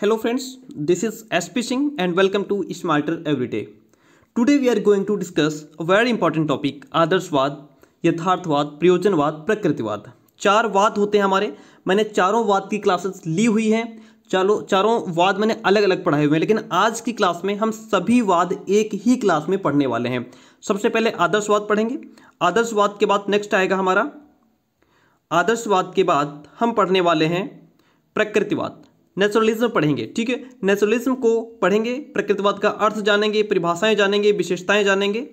hello friends this is S P Singh and welcome to smarter everyday today we are going to discuss a very important topic आदर्शवाद यथार्थवाद प्रयोजनवाद प्रकृतिवाद चार वाद होते हैं हमारे मैंने चारों वाद की क्लासेस ली हुई हैं चारों चारों वाद मैंने अलग अलग पढ़ाए हुए हैं लेकिन आज की क्लास में हम सभी वाद एक ही क्लास में पढ़ने वाले हैं सबसे पहले आदर्शवाद पढ़ेंगे आदर्शवाद के बाद नेक्स्ट आएगा हमारा आदर्शवाद के बाद हम पढ़ने वाले हैं प्रकृतिवाद नेचुरलिज्म पढ़ेंगे ठीक है नेचुरलिज्म को पढ़ेंगे प्रकृतिवाद का अर्थ जानेंगे परिभाषाएं जानेंगे विशेषताएं जानेंगे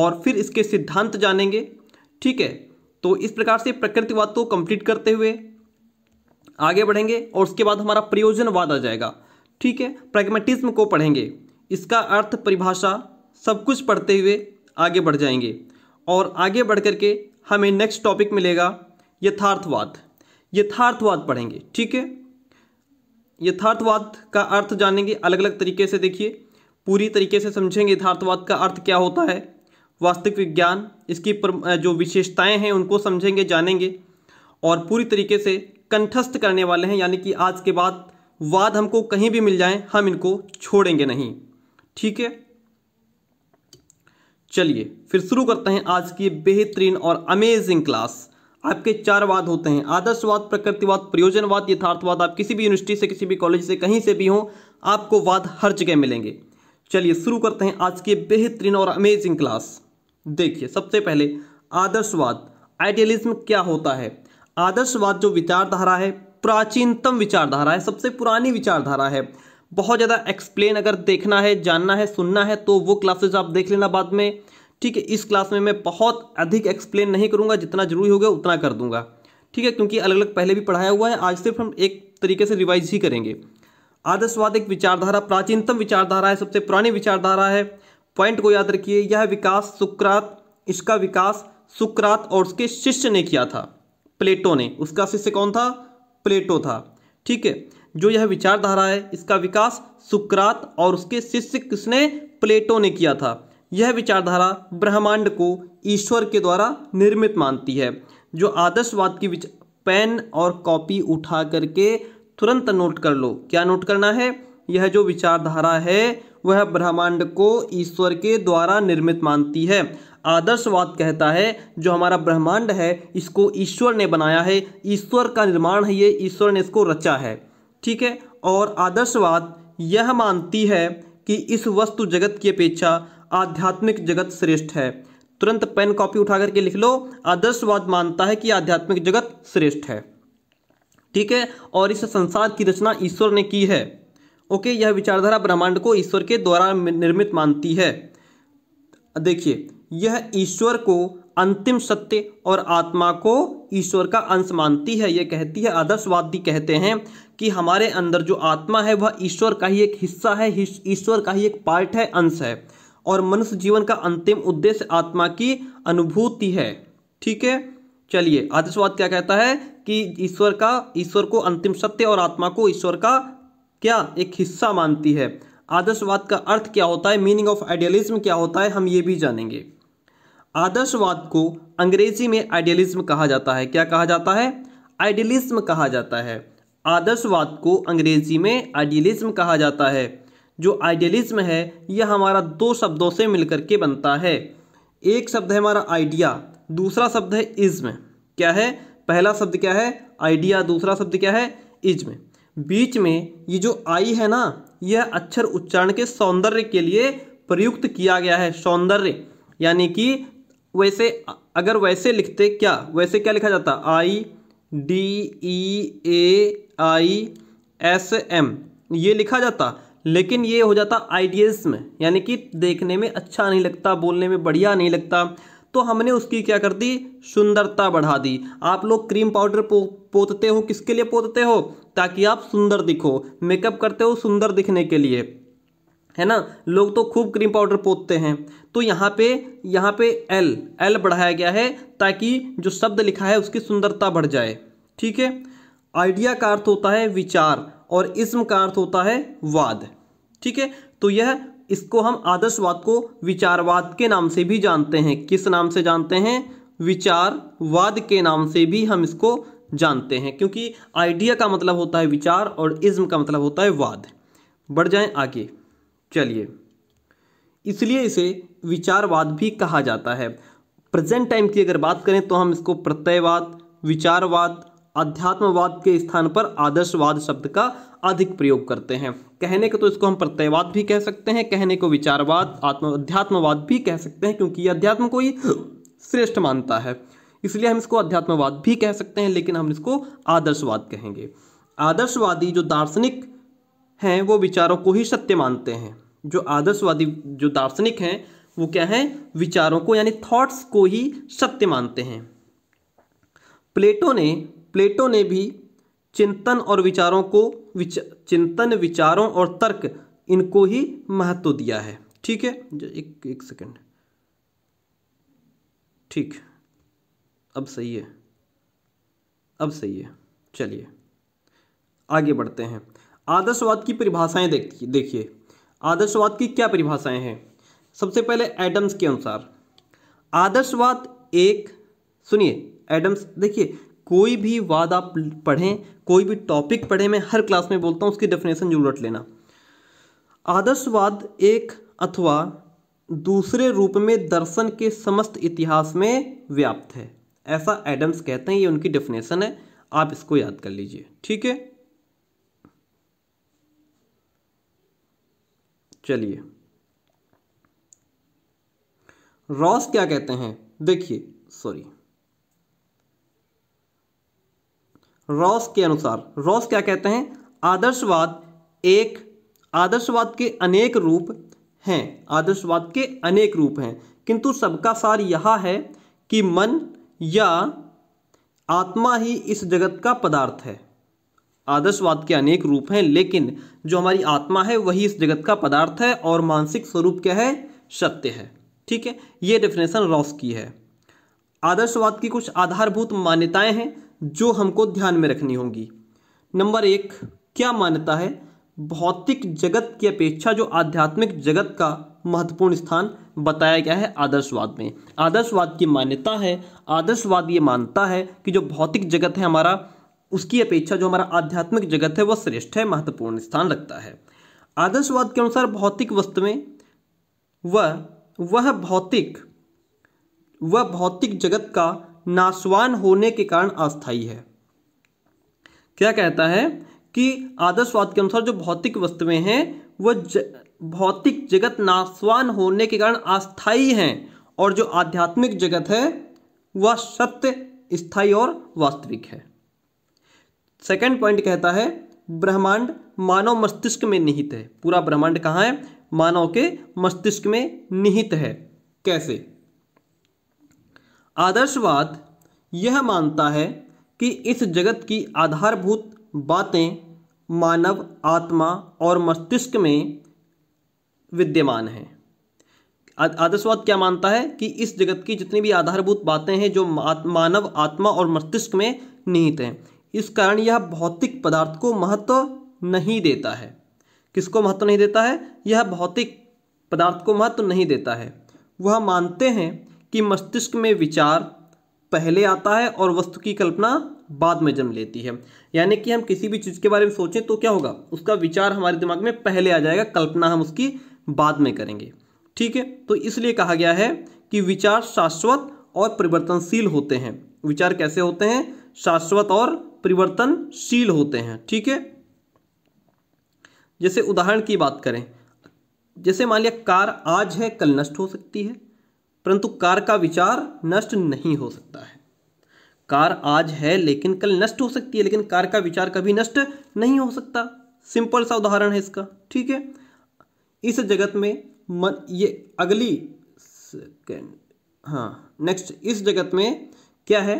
और फिर इसके सिद्धांत जानेंगे ठीक है तो इस प्रकार से प्रकृतिवाद को कंप्लीट करते हुए आगे बढ़ेंगे और उसके बाद हमारा प्रयोजनवाद आ जाएगा ठीक है प्रैग्मेटिज्म को पढ़ेंगे इसका अर्थ परिभाषा सब कुछ पढ़ते हुए आगे बढ़ जाएंगे और आगे बढ़ करके हमें नेक्स्ट टॉपिक मिलेगा यथार्थवाद यथार्थवाद पढ़ेंगे ठीक है यथार्थवाद का अर्थ जानेंगे अलग अलग तरीके से देखिए पूरी तरीके से समझेंगे यथार्थवाद का अर्थ क्या होता है वास्तविक विज्ञान इसकी पर, जो विशेषताएं हैं उनको समझेंगे जानेंगे और पूरी तरीके से कंठस्थ करने वाले हैं यानी कि आज के बाद वाद हमको कहीं भी मिल जाए हम इनको छोड़ेंगे नहीं ठीक है चलिए फिर शुरू करते हैं आज की बेहतरीन और अमेजिंग क्लास आपके चार वाद होते हैं आदर्शवाद प्रकृतिवाद प्रयोजनवाद यथार्थवाद आप किसी भी यूनिवर्सिटी से किसी भी कॉलेज से कहीं से भी हो आपको वाद हर जगह मिलेंगे चलिए शुरू करते हैं आज की बेहतरीन और अमेजिंग क्लास देखिए सबसे पहले आदर्शवाद आइडियलिज्म क्या होता है आदर्शवाद जो विचारधारा है प्राचीनतम विचारधारा है सबसे पुरानी विचारधारा है बहुत ज़्यादा एक्सप्लेन अगर देखना है जानना है सुनना है तो वो क्लासेज आप देख लेना बाद में ठीक है इस क्लास में मैं बहुत अधिक एक्सप्लेन नहीं करूँगा जितना जरूरी होगा उतना कर दूंगा ठीक है क्योंकि अलग अलग पहले भी पढ़ाया हुआ है आज सिर्फ हम एक तरीके से रिवाइज ही करेंगे आदर्शवाद एक विचारधारा प्राचीनतम विचारधारा है सबसे पुरानी विचारधारा है पॉइंट को याद रखिए यह विकास सुक्रात इसका विकास सुक्रात और उसके शिष्य ने किया था प्लेटो ने उसका शिष्य कौन था प्लेटो था ठीक है जो यह विचारधारा है इसका विकास सुक्रात और उसके शिष्य किसने प्लेटो ने किया था यह विचारधारा ब्रह्मांड को ईश्वर के द्वारा निर्मित मानती है जो आदर्शवाद की विच पेन और कॉपी उठा करके तुरंत नोट कर लो क्या नोट करना है यह जो विचारधारा है वह ब्रह्मांड को ईश्वर के द्वारा निर्मित मानती है आदर्शवाद कहता है जो हमारा ब्रह्मांड है इसको ईश्वर ने बनाया है ईश्वर का निर्माण है ये ईश्वर ने इसको रचा है ठीक है और आदर्शवाद यह मानती है कि इस वस्तु जगत की अपेक्षा आध्यात्मिक जगत श्रेष्ठ है तुरंत पेन कॉपी उठा करके लिख लो आदर्शवाद मानता है कि आध्यात्मिक जगत श्रेष्ठ है ठीक है और इस संसार की रचना ईश्वर ने की है ओके यह विचारधारा ब्रह्मांड को ईश्वर के द्वारा निर्मित मानती है देखिए यह ईश्वर को अंतिम सत्य और आत्मा को ईश्वर का अंश मानती है यह कहती है आदर्शवादी कहते हैं कि हमारे अंदर जो आत्मा है वह ईश्वर का ही एक हिस्सा है ईश्वर का ही एक पार्ट है अंश है और मनुष्य जीवन का अंतिम उद्देश्य आत्मा की अनुभूति है ठीक है चलिए आदर्शवाद क्या कहता है कि ईश्वर का ईश्वर को अंतिम सत्य और आत्मा को ईश्वर का क्या एक हिस्सा मानती है आदर्शवाद का अर्थ क्या होता है मीनिंग ऑफ आइडियलिज्म क्या होता है हम ये भी जानेंगे आदर्शवाद को अंग्रेजी में आइडियलिज्म कहा जाता है क्या कहा जाता है आइडियलिज्म कहा जाता है आदर्शवाद को अंग्रेजी में आइडियलिज्म कहा जाता है जो आइडियलिज्म है यह हमारा दो शब्दों से मिलकर के बनता है एक शब्द है हमारा आइडिया दूसरा शब्द है इज्म क्या है पहला शब्द क्या है आइडिया दूसरा शब्द क्या है इज्म बीच में ये जो आई है ना यह अक्षर उच्चारण के सौंदर्य के लिए प्रयुक्त किया गया है सौंदर्य यानी कि वैसे अगर वैसे लिखते क्या वैसे क्या लिखा जाता I D E A I S M ये लिखा जाता लेकिन ये हो जाता आइडियज में यानी कि देखने में अच्छा नहीं लगता बोलने में बढ़िया नहीं लगता तो हमने उसकी क्या कर दी सुंदरता बढ़ा दी आप लोग क्रीम पाउडर पो, पोतते हो किसके लिए पोतते हो ताकि आप सुंदर दिखो मेकअप करते हो सुंदर दिखने के लिए है ना लोग तो खूब क्रीम पाउडर पोतते हैं तो यहाँ पे यहाँ पे एल एल बढ़ाया गया है ताकि जो शब्द लिखा है उसकी सुंदरता बढ़ जाए ठीक है आइडिया का अर्थ होता है विचार और इसम का अर्थ होता है वाद ठीक है तो यह इसको हम आदर्शवाद को विचारवाद के नाम से भी जानते हैं किस नाम से जानते हैं विचारवाद के नाम से भी हम इसको जानते हैं क्योंकि आइडिया का मतलब होता है विचार और इज्म का मतलब होता है वाद बढ़ जाएं आगे चलिए इसलिए इसे विचारवाद भी कहा जाता है प्रेजेंट टाइम की अगर बात करें तो हम इसको प्रत्ययवाद विचारवाद अध्यात्मवाद के स्थान पर आदर्शवाद शब्द का अधिक प्रयोग करते हैं कहने को तो इसको हम प्रत्ययवाद भी कह सकते हैं कहने को विचारवाद आत्म अध्यात्मवाद भी कह सकते हैं क्योंकि अध्यात्म को ही श्रेष्ठ मानता है इसलिए हम इसको अध्यात्मवाद भी कह सकते हैं लेकिन हम इसको आदर्शवाद कहेंगे आदर्शवादी जो दार्शनिक हैं वो विचारों को ही सत्य मानते हैं जो आदर्शवादी जो दार्शनिक हैं वो क्या है विचारों को यानी थॉट्स को ही सत्य मानते हैं प्लेटो ने प्लेटो ने भी चिंतन और विचारों को विच, चिंतन विचारों और तर्क इनको ही महत्व दिया है ठीक है एक एक सेकंड ठीक अब सही है अब सही है चलिए आगे बढ़ते हैं आदर्शवाद की परिभाषाएं देखिए देखिए आदर्शवाद की क्या परिभाषाएं हैं सबसे पहले एडम्स के अनुसार आदर्शवाद एक सुनिए एडम्स देखिए कोई भी वाद आप पढ़ें कोई भी टॉपिक पढ़ें मैं हर क्लास में बोलता हूँ उसकी डेफिनेशन जरूर रट लेना आदर्शवाद एक अथवा दूसरे रूप में दर्शन के समस्त इतिहास में व्याप्त है ऐसा एडम्स कहते हैं ये उनकी डेफिनेशन है आप इसको याद कर लीजिए ठीक है चलिए रॉस क्या कहते हैं देखिए सॉरी रॉस के अनुसार रॉस क्या कहते हैं आदर्शवाद एक आदर्शवाद के अनेक रूप हैं आदर्शवाद के अनेक रूप हैं किंतु सबका सार यह है कि मन या आत्मा ही इस जगत का पदार्थ है आदर्शवाद के अनेक रूप हैं लेकिन जो हमारी आत्मा है वही इस जगत का पदार्थ है और मानसिक स्वरूप क्या है सत्य है ठीक है ये डेफिनेशन रॉस की है आदर्शवाद की कुछ आधारभूत मान्यताएं हैं जो हमको ध्यान में रखनी होंगी नंबर एक क्या मान्यता है भौतिक जगत की अपेक्षा जो आध्यात्मिक जगत का महत्वपूर्ण स्थान बताया गया है आदर्शवाद में आदर्शवाद की मान्यता है आदर्शवाद ये मानता है कि जो भौतिक जगत है हमारा उसकी अपेक्षा जो हमारा आध्यात्मिक जगत है वह श्रेष्ठ है महत्वपूर्ण स्थान रखता है आदर्शवाद के अनुसार भौतिक वस्तु में वह वह भौतिक वह भौतिक जगत का नासवान होने के कारण अस्थाई है क्या कहता है कि आदर्शवाद के अनुसार जो भौतिक वस्तुएं हैं वह ज... भौतिक जगत नासवान होने के कारण अस्थाई हैं और जो आध्यात्मिक जगत है वह सत्य स्थाई और वास्तविक है सेकंड पॉइंट कहता है ब्रह्मांड मानव मस्तिष्क में निहित है पूरा ब्रह्मांड कहाँ है मानव के मस्तिष्क में निहित है कैसे आदर्शवाद यह मानता है कि इस जगत की आधारभूत बातें मानव आत्मा और मस्तिष्क में विद्यमान हैं आदर्शवाद क्या मानता है कि इस जगत की जितनी भी आधारभूत बातें हैं जो मानव आत्मा और मस्तिष्क में निहित हैं इस कारण यह भौतिक पदार्थ को महत्व नहीं देता है किसको महत्व नहीं देता है यह भौतिक पदार्थ को महत्व नहीं देता है वह मानते हैं कि मस्तिष्क में विचार पहले आता है और वस्तु की कल्पना बाद में जन्म लेती है यानी कि हम किसी भी चीज़ के बारे में सोचें तो क्या होगा उसका विचार हमारे दिमाग में पहले आ जाएगा कल्पना हम उसकी बाद में करेंगे ठीक है तो इसलिए कहा गया है कि विचार शाश्वत और परिवर्तनशील होते हैं विचार कैसे होते हैं शाश्वत और परिवर्तनशील होते हैं ठीक है जैसे उदाहरण की बात करें जैसे मान लिया कार आज है कल नष्ट हो सकती है परंतु कार का विचार नष्ट नहीं हो सकता है कार आज है लेकिन कल नष्ट हो सकती है लेकिन कार का विचार कभी नष्ट नहीं हो सकता सिंपल सा उदाहरण है इसका ठीक है इस जगत में मन ये अगली हाँ नेक्स्ट इस जगत में क्या है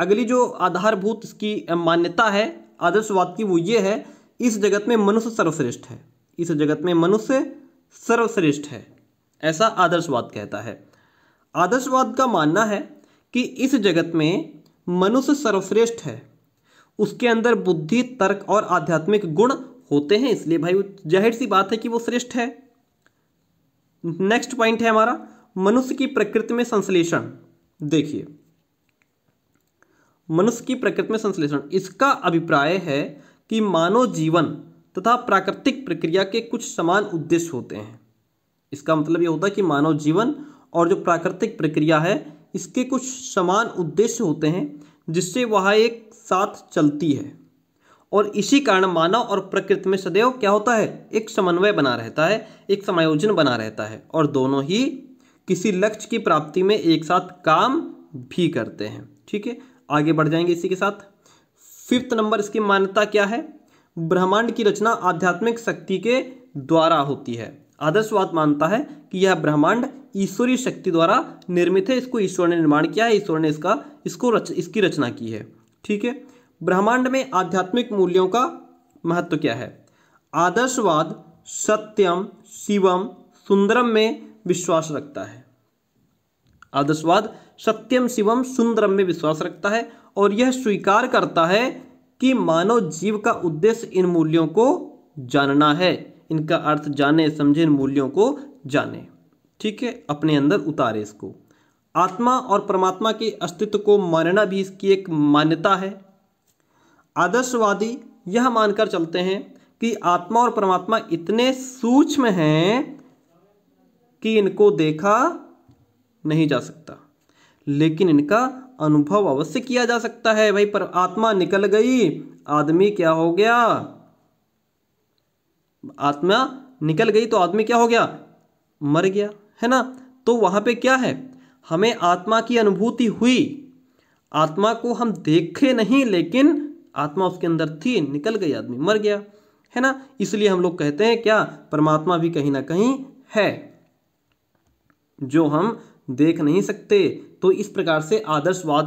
अगली जो आधारभूत इसकी मान्यता है आदर्शवाद की वो ये है इस जगत में मनुष्य सर्वश्रेष्ठ है इस जगत में मनुष्य सर्वश्रेष्ठ है ऐसा आदर्शवाद कहता है आदर्शवाद का मानना है कि इस जगत में मनुष्य सर्वश्रेष्ठ है उसके अंदर बुद्धि तर्क और आध्यात्मिक गुण होते हैं इसलिए भाई जाहिर सी बात है कि वो श्रेष्ठ है नेक्स्ट पॉइंट है हमारा मनुष्य की प्रकृति में संश्लेषण देखिए मनुष्य की प्रकृति में संश्लेषण इसका अभिप्राय है कि मानव जीवन तथा प्राकृतिक प्रक्रिया के कुछ समान उद्देश्य होते हैं इसका मतलब ये होता है कि मानव जीवन और जो प्राकृतिक प्रक्रिया है इसके कुछ समान उद्देश्य होते हैं जिससे वह एक साथ चलती है और इसी कारण मानव और प्रकृति में सदैव क्या होता है एक समन्वय बना रहता है एक समायोजन बना रहता है और दोनों ही किसी लक्ष्य की प्राप्ति में एक साथ काम भी करते हैं ठीक है आगे बढ़ जाएंगे इसी के साथ फिफ्थ नंबर इसकी मान्यता क्या है ब्रह्मांड की रचना आध्यात्मिक शक्ति के द्वारा होती है आदर्शवाद मानता है कि यह ब्रह्मांड ईश्वरीय शक्ति द्वारा निर्मित है इसको ईश्वर ने निर्माण किया है ईश्वर ने इसका इसको रच इसकी रचना की है ठीक है ब्रह्मांड में आध्यात्मिक मूल्यों का महत्व क्या है आदर्शवाद सत्यम शिवम सुंदरम में विश्वास रखता है आदर्शवाद सत्यम शिवम सुंदरम में विश्वास रखता है और यह स्वीकार करता है कि मानव जीव का उद्देश्य इन मूल्यों को जानना है इनका अर्थ जाने समझे इन मूल्यों को जाने ठीक है अपने अंदर उतारे इसको आत्मा और परमात्मा के अस्तित्व को मानना भी इसकी एक मान्यता है आदर्शवादी यह मानकर चलते हैं कि आत्मा और परमात्मा इतने सूक्ष्म हैं कि इनको देखा नहीं जा सकता लेकिन इनका अनुभव अवश्य किया जा सकता है भाई पर आत्मा निकल गई आदमी क्या हो गया आत्मा निकल गई तो आदमी क्या हो गया मर गया है ना तो वहाँ पे क्या है हमें आत्मा की अनुभूति हुई आत्मा को हम देखे नहीं लेकिन आत्मा उसके अंदर थी निकल गई आदमी मर गया है ना इसलिए हम लोग कहते हैं क्या परमात्मा भी कहीं ना कहीं है जो हम देख नहीं सकते तो इस प्रकार से आदर्शवाद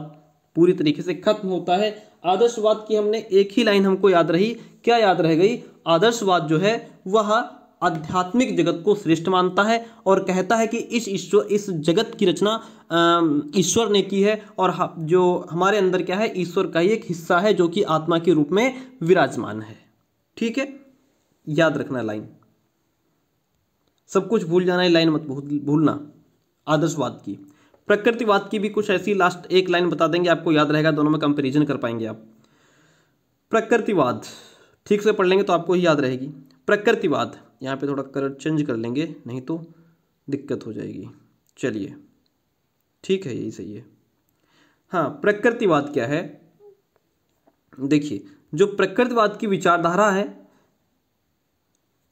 पूरी तरीके से खत्म होता है आदर्शवाद की हमने एक ही लाइन हमको याद रही क्या याद रह गई आदर्शवाद जो है वह आध्यात्मिक जगत को श्रेष्ठ मानता है और कहता है कि इस ईश्वर इस जगत की रचना ईश्वर ने की है और जो हमारे अंदर क्या है ईश्वर का ही एक हिस्सा है जो कि आत्मा के रूप में विराजमान है ठीक है याद रखना लाइन सब कुछ भूल जाना है लाइन मत भूलना आदर्शवाद की प्रकृतिवाद की भी कुछ ऐसी लास्ट एक लाइन बता देंगे आपको याद रहेगा दोनों में कंपेरिजन कर पाएंगे आप प्रकृतिवाद ठीक से पढ़ लेंगे तो आपको ही याद रहेगी प्रकृतिवाद यहाँ पे थोड़ा कलर चेंज कर लेंगे नहीं तो दिक्कत हो जाएगी चलिए ठीक है यही सही है हाँ प्रकृतिवाद क्या है देखिए जो प्रकृतिवाद की विचारधारा है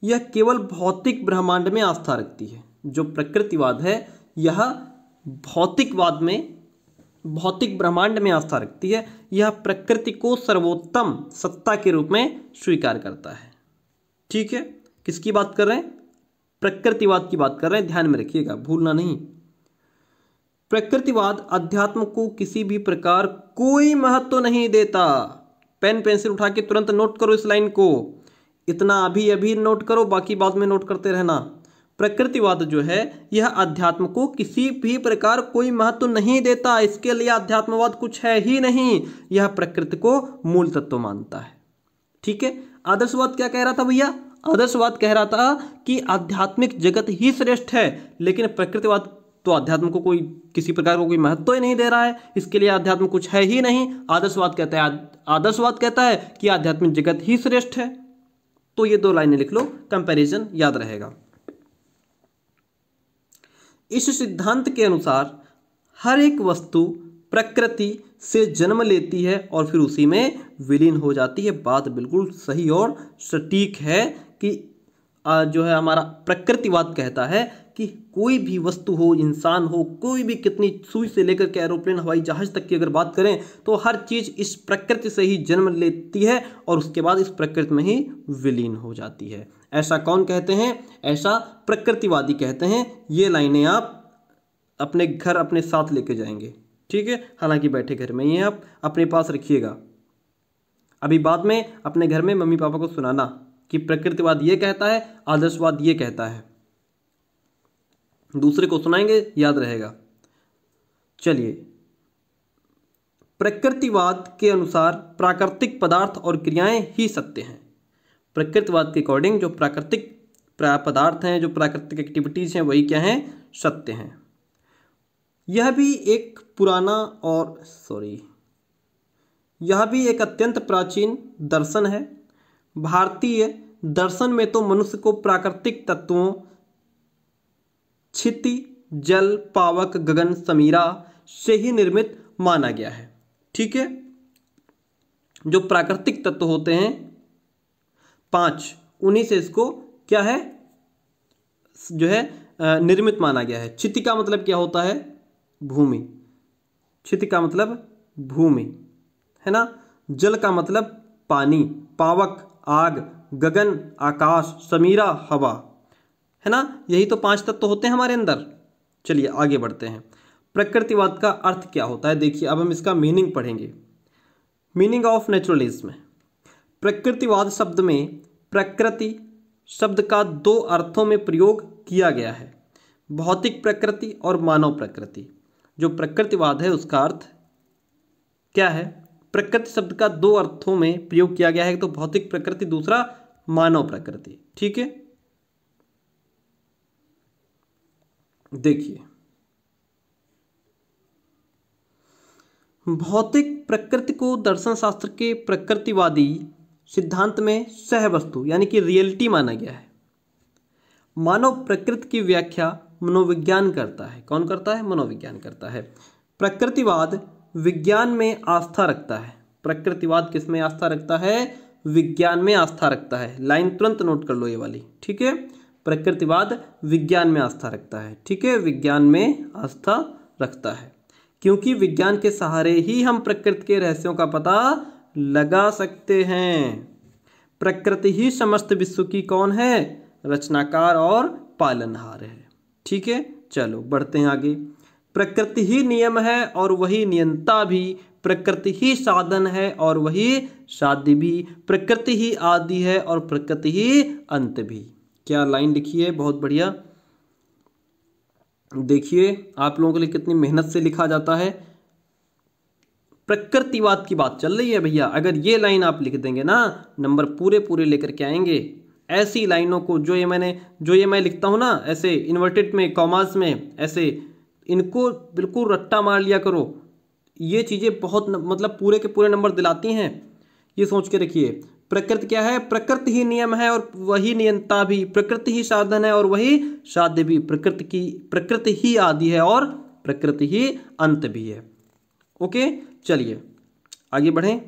यह केवल भौतिक ब्रह्मांड में आस्था रखती है जो प्रकृतिवाद है यह भौतिकवाद में भौतिक ब्रह्मांड में आस्था रखती है यह प्रकृति को सर्वोत्तम सत्ता के रूप में स्वीकार करता है ठीक है किसकी बात कर रहे हैं प्रकृतिवाद की बात कर रहे हैं ध्यान में रखिएगा भूलना नहीं प्रकृतिवाद अध्यात्म को किसी भी प्रकार कोई महत्व तो नहीं देता पेन पेंसिल उठा के तुरंत नोट करो इस लाइन को इतना अभी अभी नोट करो बाकी बाद में नोट करते रहना प्रकृतिवाद जो है यह अध्यात्म को किसी भी प्रकार कोई महत्व तो नहीं देता इसके लिए अध्यात्मवाद कुछ है ही नहीं यह प्रकृति को मूल तत्व मानता है ठीक है आदर्शवाद क्या कह रहा था भैया आदर्शवाद कह रहा था कि आध्यात्मिक जगत ही श्रेष्ठ है लेकिन प्रकृतिवाद तो अध्यात्म को कोई किसी प्रकार को कोई महत्व तो ही नहीं दे रहा है इसके लिए अध्यात्म कुछ है ही नहीं आदर्शवाद कहता है आदर्शवाद कहता है कि आध्यात्मिक जगत ही श्रेष्ठ है तो ये दो लाइनें लिख लो कंपैरिजन याद रहेगा इस सिद्धांत के अनुसार हर एक वस्तु प्रकृति से जन्म लेती है और फिर उसी में विलीन हो जाती है बात बिल्कुल सही और सटीक है कि जो है हमारा प्रकृतिवाद कहता है कि कोई भी वस्तु हो इंसान हो कोई भी कितनी सुई से लेकर के एरोप्लेन हवाई जहाज तक की अगर बात करें तो हर चीज़ इस प्रकृति से ही जन्म लेती है और उसके बाद इस प्रकृति में ही विलीन हो जाती है ऐसा कौन कहते हैं ऐसा प्रकृतिवादी कहते हैं ये लाइनें आप अपने घर अपने साथ लेके जाएंगे ठीक है हालांकि बैठे घर में ये आप अपने पास रखिएगा अभी बाद में अपने घर में मम्मी पापा को सुनाना कि प्रकृतिवाद ये कहता है आदर्शवाद ये कहता है दूसरे को सुनाएंगे याद रहेगा चलिए प्रकृतिवाद के अनुसार प्राकृतिक पदार्थ और क्रियाएं ही सत्य हैं प्रकृतिवाद के अकॉर्डिंग जो प्राकृतिक पदार्थ हैं जो प्राकृतिक एक्टिविटीज़ हैं वही क्या हैं सत्य हैं यह भी एक पुराना और सॉरी यह भी एक अत्यंत प्राचीन दर्शन है भारतीय दर्शन में तो मनुष्य को प्राकृतिक तत्वों क्षिति जल पावक गगन समीरा से ही निर्मित माना गया है ठीक है जो प्राकृतिक तत्व होते हैं पाँच उन्हीं से इसको क्या है जो है निर्मित माना गया है क्षिति का मतलब क्या होता है भूमि चित्त का मतलब भूमि है ना जल का मतलब पानी पावक आग गगन आकाश समीरा हवा है ना यही तो पांच तत्व तो होते हैं हमारे अंदर चलिए आगे बढ़ते हैं प्रकृतिवाद का अर्थ क्या होता है देखिए अब हम इसका मीनिंग पढ़ेंगे मीनिंग ऑफ नेचुरलिज्म प्रकृतिवाद शब्द में प्रकृति शब्द का दो अर्थों में प्रयोग किया गया है भौतिक प्रकृति और मानव प्रकृति जो प्रकृतिवाद है उसका अर्थ क्या है प्रकृति शब्द का दो अर्थों में प्रयोग किया गया है तो भौतिक प्रकृति दूसरा मानव प्रकृति ठीक है देखिए भौतिक प्रकृति को दर्शन शास्त्र के प्रकृतिवादी सिद्धांत में सह वस्तु यानी कि रियलिटी माना गया है मानव प्रकृति की व्याख्या मनोविज्ञान करता है कौन करता है मनोविज्ञान करता है प्रकृतिवाद विज्ञान में आस्था रखता है प्रकृतिवाद किस में आस्था रखता है विज्ञान में आस्था रखता है लाइन तुरंत नोट कर लो ये वाली ठीक है प्रकृतिवाद विज्ञान में आस्था रखता है ठीक है विज्ञान में आस्था रखता है क्योंकि विज्ञान के सहारे ही हम प्रकृति के रहस्यों का पता लगा सकते हैं प्रकृति ही समस्त विश्व की कौन है रचनाकार और पालनहार है ठीक है चलो बढ़ते हैं आगे प्रकृति ही नियम है और वही नियंता भी प्रकृति ही साधन है और वही साध्य भी प्रकृति ही आदि है और प्रकृति ही अंत भी क्या लाइन लिखी है बहुत बढ़िया देखिए आप लोगों के लिए कितनी मेहनत से लिखा जाता है प्रकृतिवाद की बात चल रही है भैया अगर ये लाइन आप लिख देंगे ना नंबर पूरे पूरे लेकर के आएंगे ऐसी लाइनों को जो ये मैंने जो ये मैं लिखता हूँ ना ऐसे इन्वर्टेड में कॉमास में ऐसे इनको बिल्कुल रट्टा मार लिया करो ये चीज़ें बहुत न, मतलब पूरे के पूरे नंबर दिलाती हैं ये सोच के रखिए प्रकृति क्या है प्रकृति ही नियम है और वही नियंता भी प्रकृति ही साधन है और वही साध्य भी प्रकृति की प्रकृति ही आदि है और प्रकृति ही अंत भी है ओके चलिए आगे बढ़ें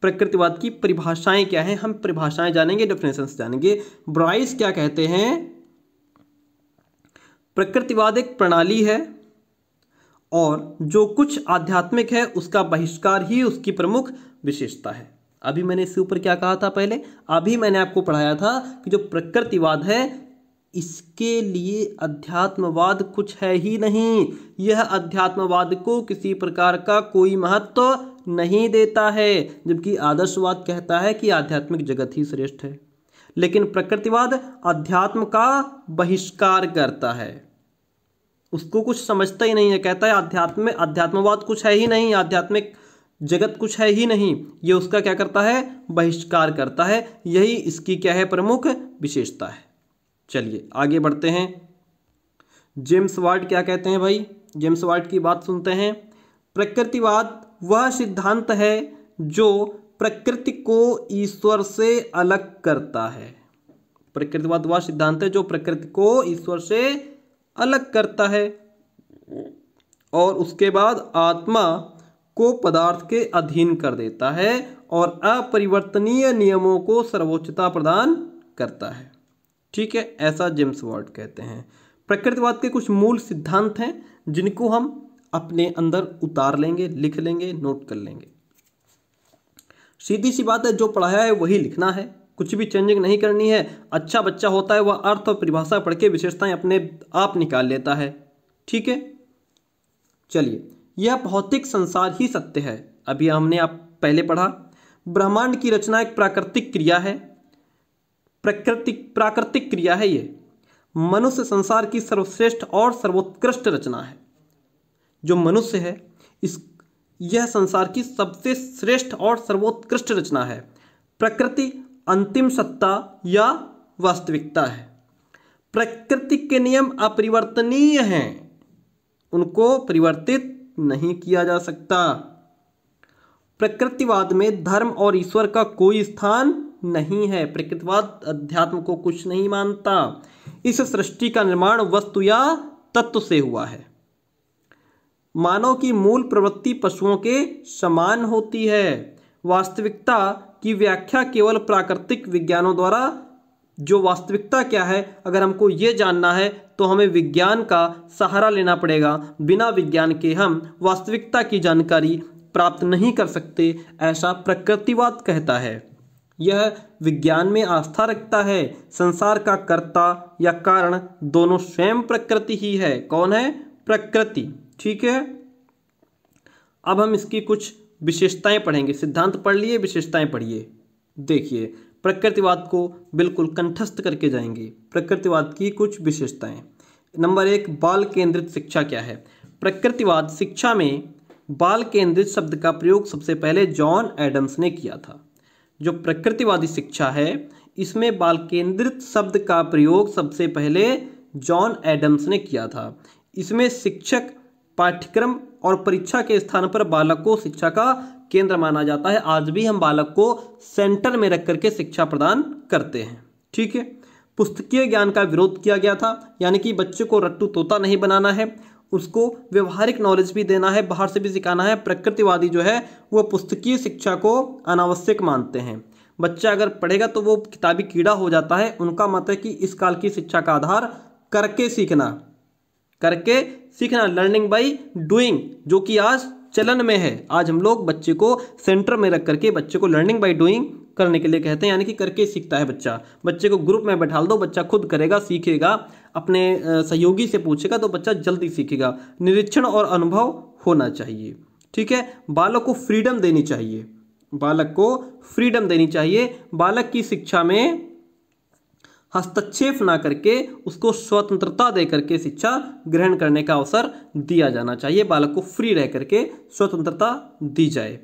प्रकृतिवाद की परिभाषाएं क्या हैं हम परिभाषाएं जानेंगे डेफिनेशंस जानेंगे ब्राइस क्या कहते हैं प्रकृतिवाद एक प्रणाली है और जो कुछ आध्यात्मिक है उसका बहिष्कार ही उसकी प्रमुख विशेषता है अभी मैंने इसके ऊपर क्या कहा था पहले अभी मैंने आपको पढ़ाया था कि जो प्रकृतिवाद है इसके लिए अध्यात्मवाद कुछ है ही नहीं यह अध्यात्मवाद को किसी प्रकार का कोई महत्व तो नहीं देता है जबकि आदर्शवाद कहता है कि आध्यात्मिक जगत ही श्रेष्ठ है लेकिन प्रकृतिवाद अध्यात्म का बहिष्कार करता है उसको कुछ समझता ही नहीं है कहता है अध्यात्म अध्यात्मवाद कुछ है ही नहीं आध्यात्मिक जगत कुछ है ही नहीं ये उसका क्या करता है बहिष्कार करता है यही इसकी क्या है प्रमुख विशेषता है चलिए आगे बढ़ते हैं जेम्स वार्ड क्या कहते हैं भाई जेम्स वार्ड की बात सुनते हैं प्रकृतिवाद वह सिद्धांत है जो प्रकृति को ईश्वर से अलग करता है प्रकृतिवाद वह सिद्धांत है जो प्रकृति को ईश्वर से अलग करता है और उसके बाद आत्मा को पदार्थ के अधीन कर देता है और अपरिवर्तनीय नियमों को सर्वोच्चता प्रदान करता है ठीक है ऐसा जेम्स वार्ड कहते हैं प्रकृतिवाद के कुछ मूल सिद्धांत हैं जिनको हम अपने अंदर उतार लेंगे लिख लेंगे नोट कर लेंगे सीधी सी बात है जो पढ़ाया है वही लिखना है कुछ भी चेंजिंग नहीं करनी है अच्छा बच्चा होता है वह अर्थ और परिभाषा पढ़ के विशेषताएं अपने आप निकाल लेता है ठीक है चलिए यह भौतिक संसार ही सत्य है अभी हमने आप पहले पढ़ा ब्रह्मांड की रचना एक प्राकृतिक क्रिया है प्राकृतिक प्राकृतिक क्रिया है ये मनुष्य संसार की सर्वश्रेष्ठ और सर्वोत्कृष्ट रचना है जो मनुष्य है इस यह संसार की सबसे श्रेष्ठ और सर्वोत्कृष्ट रचना है प्रकृति अंतिम सत्ता या वास्तविकता है प्रकृति के नियम अपरिवर्तनीय हैं उनको परिवर्तित नहीं किया जा सकता प्रकृतिवाद में धर्म और ईश्वर का कोई स्थान नहीं है प्रकृतिवाद अध्यात्म को कुछ नहीं मानता इस सृष्टि का निर्माण वस्तु या तत्व से हुआ है मानव की मूल प्रवृत्ति पशुओं के समान होती है वास्तविकता की व्याख्या केवल प्राकृतिक विज्ञानों द्वारा जो वास्तविकता क्या है अगर हमको ये जानना है तो हमें विज्ञान का सहारा लेना पड़ेगा बिना विज्ञान के हम वास्तविकता की जानकारी प्राप्त नहीं कर सकते ऐसा प्रकृतिवाद कहता है यह विज्ञान में आस्था रखता है संसार का कर्ता या कारण दोनों स्वयं प्रकृति ही है कौन है प्रकृति ठीक है अब हम इसकी कुछ विशेषताएं पढ़ेंगे सिद्धांत पढ़ लिए विशेषताएं पढ़िए देखिए प्रकृतिवाद को बिल्कुल कंठस्थ करके जाएंगे प्रकृतिवाद की कुछ विशेषताएं नंबर एक बाल केंद्रित शिक्षा क्या है प्रकृतिवाद शिक्षा में बाल केंद्रित शब्द का प्रयोग सबसे पहले जॉन एडम्स ने किया था जो प्रकृतिवादी शिक्षा है इसमें बाल केंद्रित शब्द का प्रयोग सबसे पहले जॉन एडम्स ने किया था इसमें शिक्षक पाठ्यक्रम और परीक्षा के स्थान पर बालक को शिक्षा का केंद्र माना जाता है आज भी हम बालक को सेंटर में रख करके शिक्षा प्रदान करते हैं ठीक है पुस्तकीय ज्ञान का विरोध किया गया था यानी कि बच्चे को रट्टू तोता नहीं बनाना है उसको व्यवहारिक नॉलेज भी देना है बाहर से भी सिखाना है प्रकृतिवादी जो है वो पुस्तकीय शिक्षा को अनावश्यक मानते हैं बच्चा अगर पढ़ेगा तो वो किताबी कीड़ा हो जाता है उनका मत है कि इस काल की शिक्षा का आधार करके सीखना करके सीखना लर्निंग बाई डूइंग जो कि आज चलन में है आज हम लोग बच्चे को सेंटर में रख करके बच्चे को लर्निंग बाई डूइंग करने के लिए कहते हैं यानी कि करके सीखता है बच्चा बच्चे को ग्रुप में बैठा दो बच्चा खुद करेगा सीखेगा अपने सहयोगी से पूछेगा तो बच्चा जल्दी सीखेगा निरीक्षण और अनुभव होना चाहिए ठीक है बालक को फ्रीडम देनी चाहिए बालक को फ्रीडम देनी चाहिए बालक की शिक्षा में हस्तक्षेप ना करके उसको स्वतंत्रता दे करके शिक्षा ग्रहण करने का अवसर दिया जाना चाहिए बालक को फ्री रह करके स्वतंत्रता दी जाए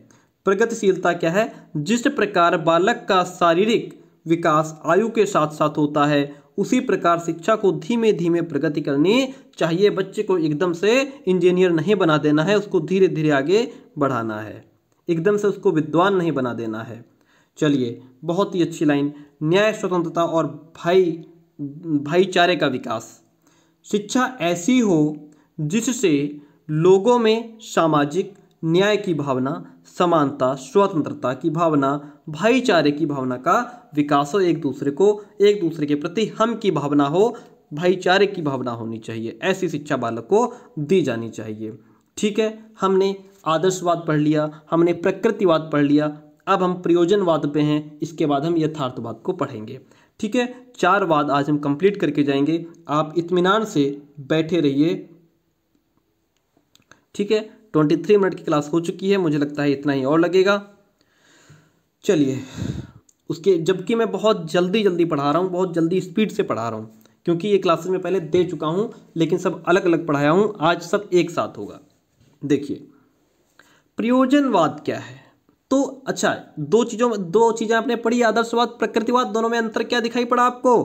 प्रगतिशीलता क्या है जिस प्रकार बालक का शारीरिक विकास आयु के साथ साथ होता है उसी प्रकार शिक्षा को धीमे धीमे प्रगति करनी चाहिए बच्चे को एकदम से इंजीनियर नहीं बना देना है उसको धीरे धीरे आगे बढ़ाना है एकदम से उसको विद्वान नहीं बना देना है चलिए बहुत ही अच्छी लाइन न्याय स्वतंत्रता और भाई भाईचारे का विकास शिक्षा ऐसी हो जिससे लोगों में सामाजिक न्याय की भावना समानता स्वतंत्रता की भावना भाईचारे की भावना का विकास हो एक दूसरे को एक दूसरे के प्रति हम की भावना हो भाईचारे की भावना होनी चाहिए ऐसी शिक्षा बालक को दी जानी चाहिए ठीक है हमने आदर्शवाद पढ़ लिया हमने प्रकृतिवाद पढ़ लिया अब हम प्रयोजनवाद पे हैं इसके बाद हम यथार्थवाद को पढ़ेंगे ठीक है चार वाद आज हम कंप्लीट करके जाएंगे आप इत्मीनान से बैठे रहिए ठीक है ट्वेंटी थ्री मिनट की क्लास हो चुकी है मुझे लगता है इतना ही और लगेगा चलिए उसके जबकि मैं बहुत जल्दी जल्दी पढ़ा रहा हूँ बहुत जल्दी स्पीड से पढ़ा रहा हूँ क्योंकि ये क्लासेस में पहले दे चुका हूँ लेकिन सब अलग अलग पढ़ाया हूँ आज सब एक साथ होगा देखिए प्रयोजनवाद क्या है तो अच्छा दो चीज़ों में दो चीज़ें आपने पढ़ी आदर्शवाद प्रकृतिवाद दोनों में अंतर क्या दिखाई पड़ा आपको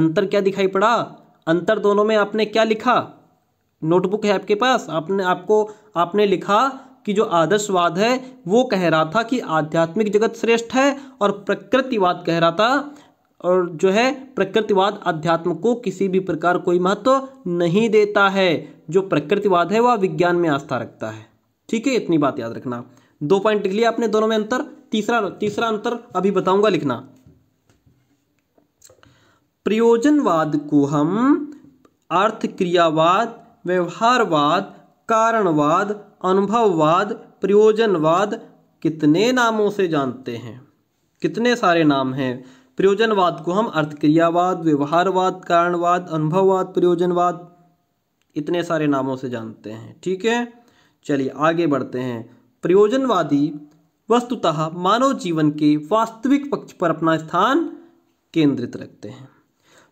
अंतर क्या दिखाई पड़ा अंतर दोनों में आपने क्या लिखा नोटबुक है आपके पास आपने आपको आपने लिखा कि जो आदर्शवाद है वो कह रहा था कि आध्यात्मिक जगत श्रेष्ठ है और प्रकृतिवाद कह रहा था और जो है प्रकृतिवाद अध्यात्म को किसी भी प्रकार कोई महत्व तो नहीं देता है जो प्रकृतिवाद है वह विज्ञान में आस्था रखता है ठीक है इतनी बात याद रखना दो पॉइंट लिख लिया आपने दोनों में अंतर तीसरा तीसरा अंतर अभी बताऊंगा लिखना प्रयोजनवाद को हम अर्थ क्रियावाद व्यवहारवाद कारणवाद अनुभववाद प्रयोजनवाद कितने नामों से जानते हैं कितने सारे नाम हैं प्रयोजनवाद को हम अर्थक्रियावाद व्यवहारवाद कारणवाद अनुभववाद प्रयोजनवाद इतने सारे नामों से जानते हैं ठीक है चलिए आगे बढ़ते हैं प्रयोजनवादी वस्तुतः मानव जीवन के वास्तविक पक्ष पर अपना स्थान केंद्रित रखते हैं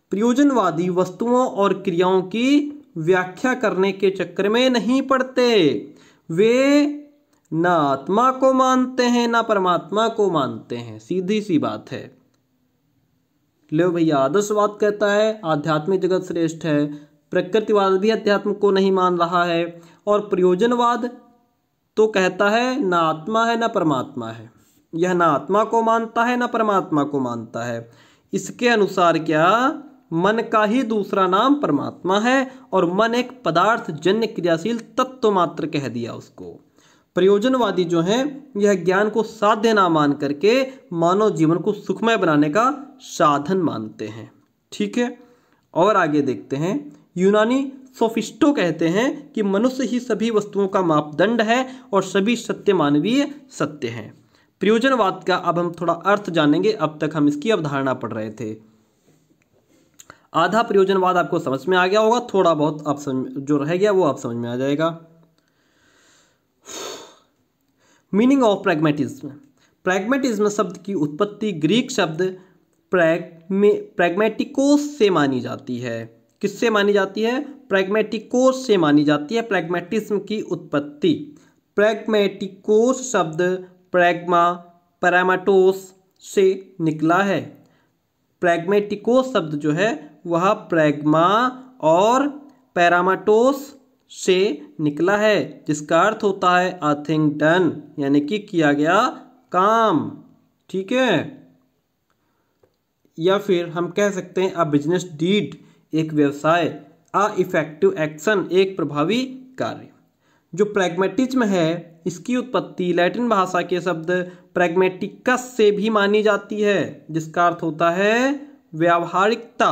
प्रयोजनवादी वस्तुओं और क्रियाओं की व्याख्या करने के चक्कर में नहीं पड़ते वे ना आत्मा को मानते हैं ना परमात्मा को मानते हैं सीधी सी बात है लो भैया आदर्शवाद कहता है आध्यात्मिक जगत श्रेष्ठ है प्रकृतिवाद भी अध्यात्म को नहीं मान रहा है और प्रयोजनवाद तो कहता है ना आत्मा है ना परमात्मा है यह ना आत्मा को मानता है ना परमात्मा को मानता है इसके अनुसार क्या मन का ही दूसरा नाम परमात्मा है और मन एक पदार्थ जन्य क्रियाशील तत्व मात्र कह दिया उसको प्रयोजनवादी जो हैं यह ज्ञान को साध्य ना मान करके मानव जीवन को सुखमय बनाने का साधन मानते हैं ठीक है और आगे देखते हैं यूनानी सोफिस्टो कहते हैं कि मनुष्य ही सभी वस्तुओं का मापदंड है और सभी सत्य मानवीय सत्य हैं प्रयोजनवाद का अब हम थोड़ा अर्थ जानेंगे अब तक हम इसकी अवधारणा पढ़ रहे थे आधा प्रयोजनवाद आपको समझ में आ गया होगा थोड़ा बहुत आप समझ जो रह गया वो आप समझ में आ जाएगा मीनिंग ऑफ प्रैग्मेटिज्म प्रैग्मेटिज्म शब्द की उत्पत्ति ग्रीक शब्द प्रैग्मेटिकोस से मानी जाती है किससे मानी जाती है प्रैग्मेटिकोस से मानी जाती है प्रैग्मेटिज्म की उत्पत्ति प्रैग्मेटिकोस शब्द प्रैग्मा पैरामाटोस से निकला है प्रैग्मेटिको शब्द जो है वह प्रैग्मा और पैरामाटोस से निकला है जिसका अर्थ होता है अ थिंग डन यानी कि किया गया काम ठीक है या फिर हम कह सकते हैं अ बिजनेस डीड एक व्यवसाय अ इफेक्टिव एक्शन एक प्रभावी कार्य जो प्रैग्मेटिज्म है इसकी उत्पत्ति लैटिन भाषा के शब्द प्रैग्मेटिकस से भी मानी जाती है जिसका अर्थ होता है व्यावहारिकता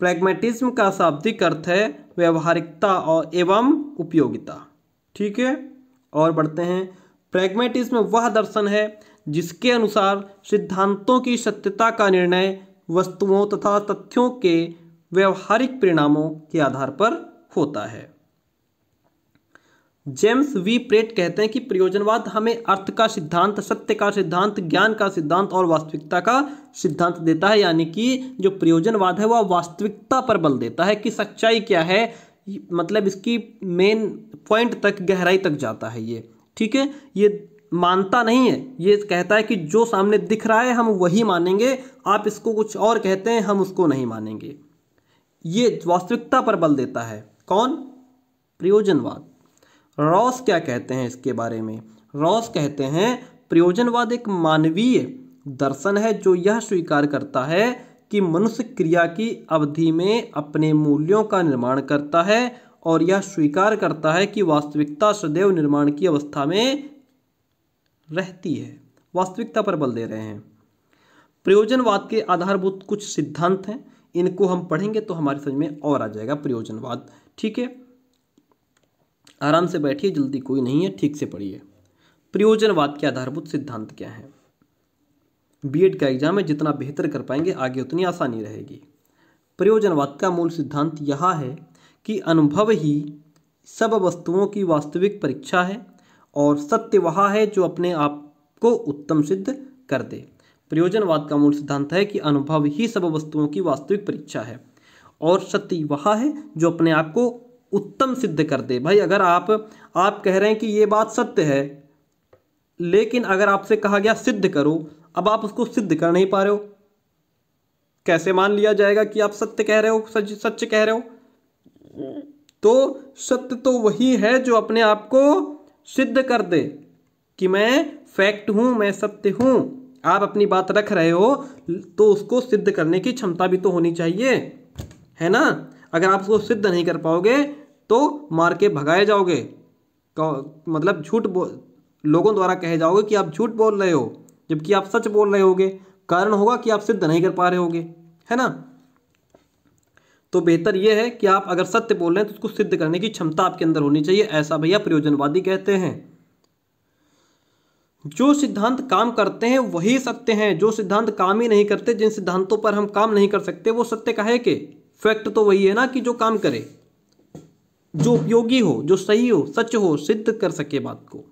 प्रैग्मेटिज्म का शाब्दिक अर्थ है व्यावहारिकता और एवं उपयोगिता ठीक है और बढ़ते हैं प्रैग्मेटिज्म वह दर्शन है जिसके अनुसार सिद्धांतों की सत्यता का निर्णय वस्तुओं तथा तथ्यों के व्यवहारिक परिणामों के आधार पर होता है जेम्स वी प्रेट कहते हैं कि प्रयोजनवाद हमें अर्थ का सिद्धांत सत्य का सिद्धांत ज्ञान का सिद्धांत और वास्तविकता का सिद्धांत देता है यानी कि जो प्रयोजनवाद है वह वा वास्तविकता पर बल देता है कि सच्चाई क्या है मतलब इसकी मेन पॉइंट तक गहराई तक जाता है ये ठीक है ये मानता नहीं है ये कहता है कि जो सामने दिख रहा है हम वही मानेंगे आप इसको कुछ और कहते हैं हम उसको नहीं मानेंगे ये वास्तविकता पर बल देता है कौन प्रयोजनवाद रॉस क्या कहते हैं इसके बारे में रॉस कहते हैं प्रयोजनवाद एक मानवीय दर्शन है जो यह स्वीकार करता है कि मनुष्य क्रिया की अवधि में अपने मूल्यों का निर्माण करता है और यह स्वीकार करता है कि वास्तविकता सदैव निर्माण की अवस्था में रहती है वास्तविकता पर बल दे रहे हैं प्रयोजनवाद के आधारभूत कुछ सिद्धांत हैं इनको हम पढ़ेंगे तो हमारी समझ में और आ जाएगा प्रयोजनवाद ठीक है आराम से बैठिए जल्दी कोई नहीं है ठीक से पढ़िए प्रयोजनवाद के आधारभूत सिद्धांत क्या है बीएड का एग्जाम में जितना बेहतर कर पाएंगे आगे उतनी आसानी रहेगी प्रयोजनवाद का मूल सिद्धांत यह है कि अनुभव ही सब वस्तुओं की वास्तविक परीक्षा है और सत्य वह है जो अपने आप को उत्तम सिद्ध कर दे प्रयोजनवाद का मूल सिद्धांत है कि अनुभव ही सब वस्तुओं की वास्तविक परीक्षा है और सत्य वह है जो अपने आप को उत्तम सिद्ध करते भाई अगर आप आप कह रहे हैं कि ये बात सत्य है लेकिन अगर आपसे कहा गया सिद्ध करो अब आप उसको सिद्ध कर नहीं पा रहे हो कैसे मान लिया जाएगा कि आप सत्य कह रहे हो सच सच कह रहे हो तो सत्य तो वही है जो अपने आप को सिद्ध कर दे कि मैं फैक्ट हूं मैं सत्य हूं आप अपनी बात रख रहे हो तो उसको सिद्ध करने की क्षमता भी तो होनी चाहिए है ना अगर आप उसको सिद्ध नहीं कर पाओगे तो मार के भगाए जाओगे मतलब झूठ लोगों द्वारा कहे जाओगे कि आप झूठ बोल रहे हो जबकि आप सच बोल रहे होगे कारण होगा कि आप सिद्ध नहीं कर पा रहे होगे है ना तो बेहतर यह है कि आप अगर सत्य बोल रहे हैं तो उसको सिद्ध करने की क्षमता आपके अंदर होनी चाहिए ऐसा भैया प्रयोजनवादी कहते हैं जो सिद्धांत काम करते हैं वही सत्य हैं जो सिद्धांत काम ही नहीं करते जिन सिद्धांतों पर हम काम नहीं कर सकते वो सत्य कहे के फैक्ट तो वही है ना कि जो काम करे जो उपयोगी हो जो सही हो सच हो सिद्ध कर सके बात को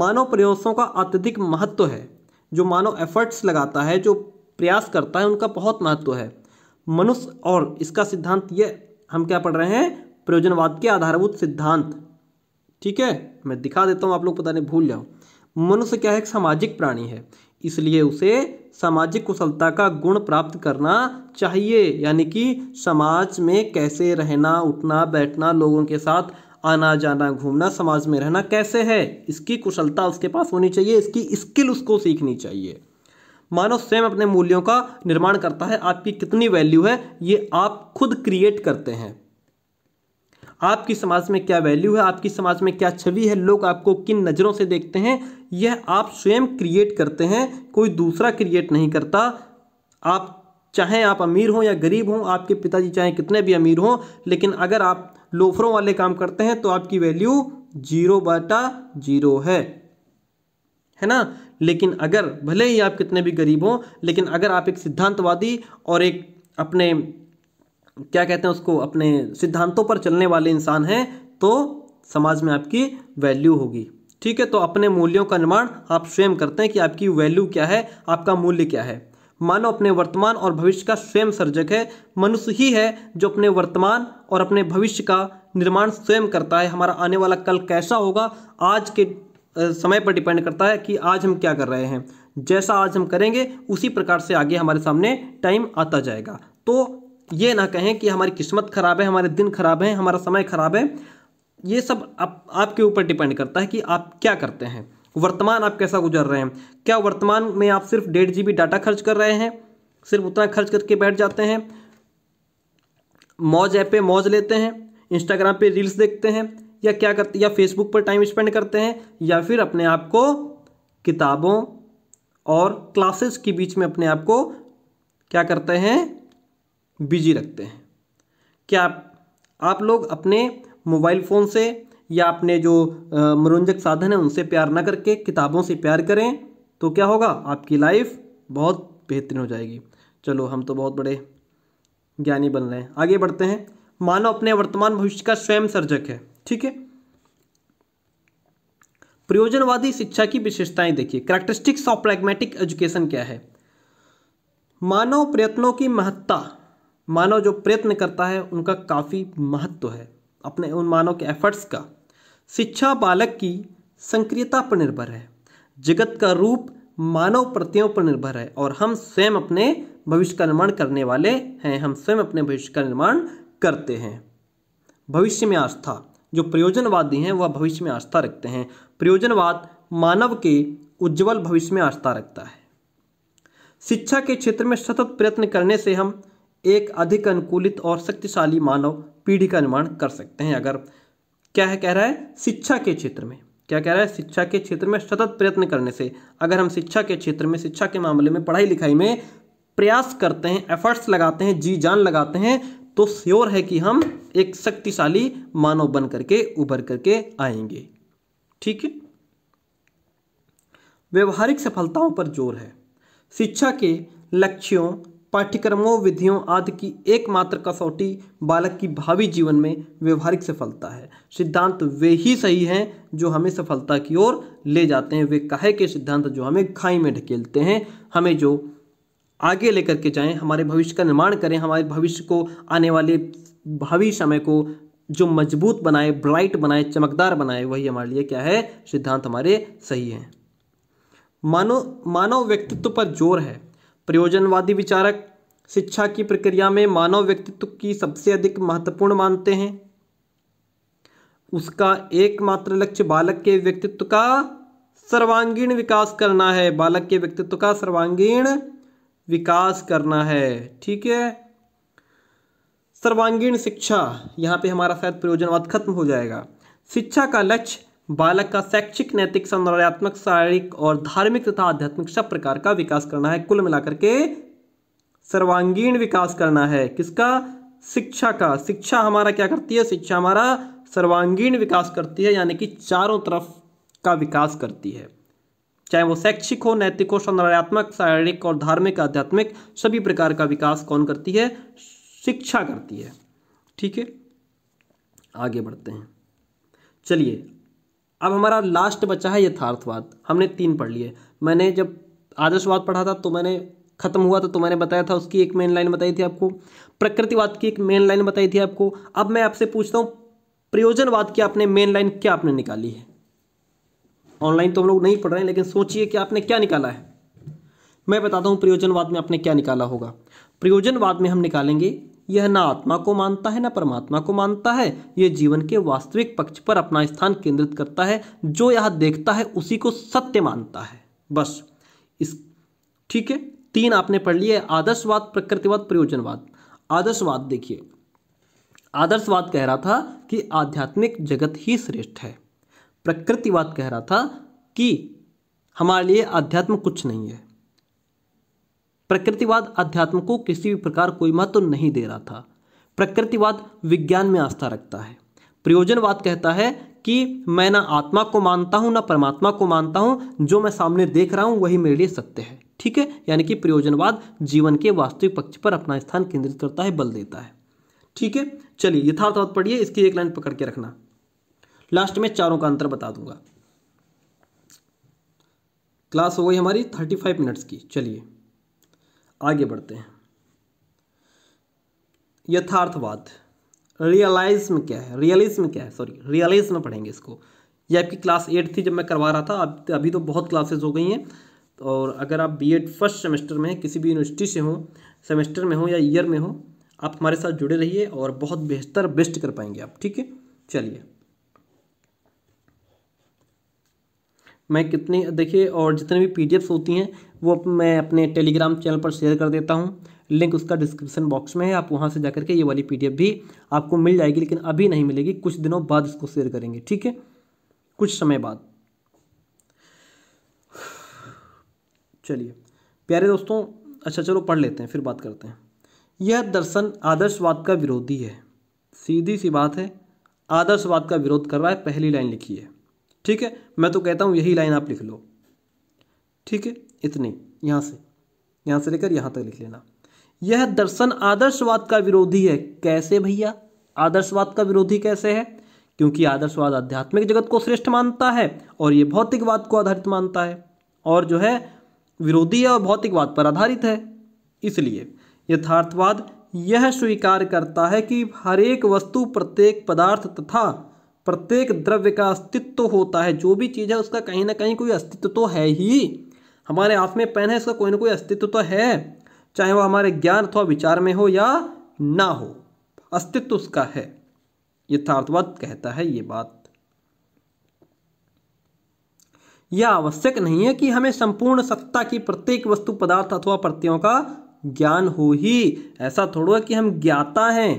मानव प्रयासों का अत्यधिक महत्व है जो मानव एफर्ट्स लगाता है जो प्रयास करता है उनका बहुत महत्व है मनुष्य और इसका सिद्धांत ये हम क्या पढ़ रहे हैं प्रयोजनवाद के आधारभूत सिद्धांत ठीक है मैं दिखा देता हूँ आप लोग पता नहीं भूल जाओ मनुष्य क्या है एक सामाजिक प्राणी है इसलिए उसे सामाजिक कुशलता का गुण प्राप्त करना चाहिए यानी कि समाज में कैसे रहना उठना बैठना लोगों के साथ आना जाना घूमना समाज में रहना कैसे है इसकी कुशलता उसके पास होनी चाहिए इसकी स्किल उसको सीखनी चाहिए मानव स्वयं अपने मूल्यों का निर्माण करता है आपकी कितनी वैल्यू है ये आप खुद क्रिएट करते हैं आपकी समाज में क्या वैल्यू है आपकी समाज में क्या छवि है लोग आपको किन नज़रों से देखते हैं यह आप स्वयं क्रिएट करते हैं कोई दूसरा क्रिएट नहीं करता आप चाहे आप अमीर हों या गरीब हों आपके पिताजी चाहे कितने भी अमीर हों लेकिन अगर आप लोफरों वाले काम करते हैं तो आपकी वैल्यू जीरो बाटा जीरो है है ना लेकिन अगर भले ही आप कितने भी गरीब हों लेकिन अगर आप एक सिद्धांतवादी और एक अपने क्या कहते हैं उसको अपने सिद्धांतों पर चलने वाले इंसान हैं तो समाज में आपकी वैल्यू होगी ठीक है तो अपने मूल्यों का निर्माण आप स्वयं करते हैं कि आपकी वैल्यू क्या है आपका मूल्य क्या है मानव अपने वर्तमान और भविष्य का स्वयं सर्जक है मनुष्य ही है जो अपने वर्तमान और अपने भविष्य का निर्माण स्वयं करता है हमारा आने वाला कल कैसा होगा आज के समय पर डिपेंड करता है कि आज हम क्या कर रहे हैं जैसा आज हम करेंगे उसी प्रकार से आगे हमारे सामने टाइम आता जाएगा तो ये ना कहें कि हमारी किस्मत खराब है हमारे दिन खराब है हमारा समय खराब है ये सब आप आपके ऊपर डिपेंड करता है कि आप क्या करते हैं वर्तमान आप कैसा गुजर रहे हैं क्या वर्तमान में आप सिर्फ डेढ़ जी डाटा खर्च कर रहे हैं सिर्फ उतना खर्च करके बैठ जाते हैं मौज ऐप पे मौज लेते हैं इंस्टाग्राम पे रील्स देखते हैं या क्या करते या फेसबुक पर टाइम स्पेंड करते हैं या फिर अपने आप को किताबों और क्लासेस के बीच में अपने आप को क्या करते हैं बिजी रखते हैं क्या आप, आप लोग अपने मोबाइल फ़ोन से या अपने जो मनोरंजक साधन हैं उनसे प्यार ना करके किताबों से प्यार करें तो क्या होगा आपकी लाइफ बहुत बेहतरीन हो जाएगी चलो हम तो बहुत बड़े ज्ञानी बन रहे हैं आगे बढ़ते हैं मानव अपने वर्तमान भविष्य का स्वयं सर्जक है ठीक है प्रयोजनवादी शिक्षा की विशेषताएं देखिए कैरेक्टरिस्टिक्स ऑफ प्रैग्मेटिक एजुकेशन क्या है मानव प्रयत्नों की महत्ता मानव जो प्रयत्न करता है उनका काफ़ी महत्व है अपने उन मानव के एफर्ट्स का शिक्षा बालक की सक्रियता पर निर्भर है जगत का रूप मानव प्रत्ययों पर निर्भर है और हम स्वयं अपने भविष्य का निर्माण करने वाले हैं हम स्वयं अपने भविष्य का निर्माण करते हैं भविष्य में आस्था जो प्रयोजनवादी हैं वह भविष्य में आस्था रखते हैं प्रयोजनवाद मानव के उज्जवल भविष्य में आस्था रखता है शिक्षा के क्षेत्र में सतत प्रयत्न करने से हम एक अधिक अनुकूलित और शक्तिशाली मानव पीढ़ी का निर्माण कर सकते हैं अगर क्या है कह रहा है शिक्षा के क्षेत्र में क्या कह रहा है शिक्षा के क्षेत्र में सतत प्रयत्न करने से अगर हम शिक्षा के क्षेत्र में शिक्षा के मामले में पढ़ाई लिखाई में प्रयास करते हैं एफर्ट्स लगाते हैं जी जान लगाते हैं तो श्योर है कि हम एक शक्तिशाली मानव बन करके उभर करके आएंगे ठीक है व्यवहारिक सफलताओं पर जोर है शिक्षा के लक्ष्यों पाठ्यक्रमों विधियों आदि की एकमात्र कसौटी बालक की भावी जीवन में व्यवहारिक सफलता है सिद्धांत वे ही सही हैं जो हमें सफलता की ओर ले जाते हैं वे कहे के सिद्धांत जो हमें खाई में ढकेलते हैं हमें जो आगे लेकर के जाएं हमारे भविष्य का निर्माण करें हमारे भविष्य को आने वाले भावी समय को जो मजबूत बनाए ब्राइट बनाए चमकदार बनाए वही हमारे लिए क्या है सिद्धांत हमारे सही हैं मानव मानव व्यक्तित्व पर जोर है प्रयोजनवादी विचारक शिक्षा की प्रक्रिया में मानव व्यक्तित्व की सबसे अधिक महत्वपूर्ण मानते हैं उसका एकमात्र लक्ष्य बालक के व्यक्तित्व का सर्वांगीण विकास करना है बालक के व्यक्तित्व का सर्वांगीण विकास करना है ठीक है सर्वांगीण शिक्षा यहाँ पे हमारा शायद प्रयोजनवाद खत्म हो जाएगा शिक्षा का लक्ष्य बालक का शैक्षिक नैतिक सौंदर्यात्मक शारीरिक और धार्मिक तथा आध्यात्मिक सब प्रकार का विकास करना है कुल मिलाकर के सर्वांगीण विकास करना है किसका शिक्षा का शिक्षा हमारा क्या करती है शिक्षा हमारा सर्वांगीण विकास करती है यानी कि चारों तरफ का विकास करती है चाहे वो शैक्षिक हो नैतिक हो सौंदर्यात्मक शारीरिक और धार्मिक आध्यात्मिक सभी प्रकार का विकास कौन करती है शिक्षा करती है ठीक है आगे बढ़ते हैं चलिए अब हमारा लास्ट बचा है यथार्थवाद हमने तीन पढ़ लिए मैंने जब आदर्शवाद पढ़ा था तो मैंने खत्म हुआ था तो मैंने बताया था उसकी एक मेन लाइन बताई थी आपको प्रकृतिवाद की एक मेन लाइन बताई थी आपको अब मैं आपसे पूछता हूँ प्रयोजनवाद की आपने मेन लाइन क्या आपने निकाली है ऑनलाइन तो हम लोग नहीं पढ़ रहे हैं लेकिन सोचिए कि आपने क्या निकाला है मैं बताता हूँ प्रयोजनवाद में आपने क्या निकाला होगा प्रयोजनवाद में हम निकालेंगे यह ना आत्मा को मानता है ना परमात्मा को मानता है यह जीवन के वास्तविक पक्ष पर अपना स्थान केंद्रित करता है जो यह देखता है उसी को सत्य मानता है बस इस ठीक है तीन आपने पढ़ लिए आदर्शवाद प्रकृतिवाद प्रयोजनवाद आदर्शवाद देखिए आदर्शवाद कह रहा था कि आध्यात्मिक जगत ही श्रेष्ठ है प्रकृतिवाद कह रहा था कि हमारे लिए अध्यात्म कुछ नहीं है प्रकृतिवाद अध्यात्म को किसी भी प्रकार कोई महत्व तो नहीं दे रहा था प्रकृतिवाद विज्ञान में आस्था रखता है प्रयोजनवाद कहता है कि मैं ना आत्मा को मानता हूँ ना परमात्मा को मानता हूँ जो मैं सामने देख रहा हूँ वही मेरे लिए सत्य है ठीक है यानी कि प्रयोजनवाद जीवन के वास्तविक पक्ष पर अपना स्थान केंद्रित करता है बल देता है ठीक है चलिए यथार्थवाद पढ़िए इसकी एक लाइन पकड़ के रखना लास्ट में चारों का अंतर बता दूंगा क्लास हो गई हमारी थर्टी फाइव मिनट्स की चलिए आगे बढ़ते हैं यथार्थवाद रियलाइज्म क्या है रियलिज्म क्या है सॉरी रियलिज्म पढ़ेंगे इसको ये आपकी क्लास एट थी जब मैं करवा रहा था अब तो अभी तो बहुत क्लासेस हो गई हैं और अगर आप बी एड फर्स्ट सेमेस्टर में किसी भी यूनिवर्सिटी से हों सेमेस्टर में हो या ईयर में हो आप हमारे साथ जुड़े रहिए और बहुत बेहतर बेस्ट कर पाएंगे आप ठीक है चलिए मैं कितनी देखिए और जितने भी पी होती हैं वो मैं अपने टेलीग्राम चैनल पर शेयर कर देता हूँ लिंक उसका डिस्क्रिप्शन बॉक्स में है आप वहाँ से जाकर के ये वाली पी भी आपको मिल जाएगी लेकिन अभी नहीं मिलेगी कुछ दिनों बाद इसको शेयर करेंगे ठीक है कुछ समय बाद चलिए प्यारे दोस्तों अच्छा चलो पढ़ लेते हैं फिर बात करते हैं यह दर्शन आदर्शवाद का विरोधी है सीधी सी बात है आदर्शवाद का विरोध कर रहा है पहली लाइन लिखी है ठीक है मैं तो कहता हूँ यही लाइन आप लिख लो ठीक है इतनी यहाँ से यहाँ से लेकर यहाँ तक लिख लेना यह दर्शन आदर्शवाद का विरोधी है कैसे भैया आदर्शवाद का विरोधी कैसे है क्योंकि आदर्शवाद आध्यात्मिक जगत को श्रेष्ठ मानता है और यह भौतिकवाद को आधारित मानता है और जो है विरोधी है और भौतिकवाद पर आधारित है इसलिए यथार्थवाद यह स्वीकार करता है कि हरेक वस्तु प्रत्येक पदार्थ तथा प्रत्येक द्रव्य का अस्तित्व होता है जो भी चीज़ है उसका कहीं ना कहीं कोई अस्तित्व तो है ही हमारे आँख में पेन है इसका कोई ना कोई अस्तित्व तो है चाहे वो हमारे ज्ञान अथवा विचार में हो या ना हो अस्तित्व उसका है यथार्थवाद कहता है ये बात यह आवश्यक नहीं है कि हमें संपूर्ण सत्ता की प्रत्येक वस्तु पदार्थ अथवा प्रत्ययों का ज्ञान हो ही ऐसा थोड़ा कि हम ज्ञाता हैं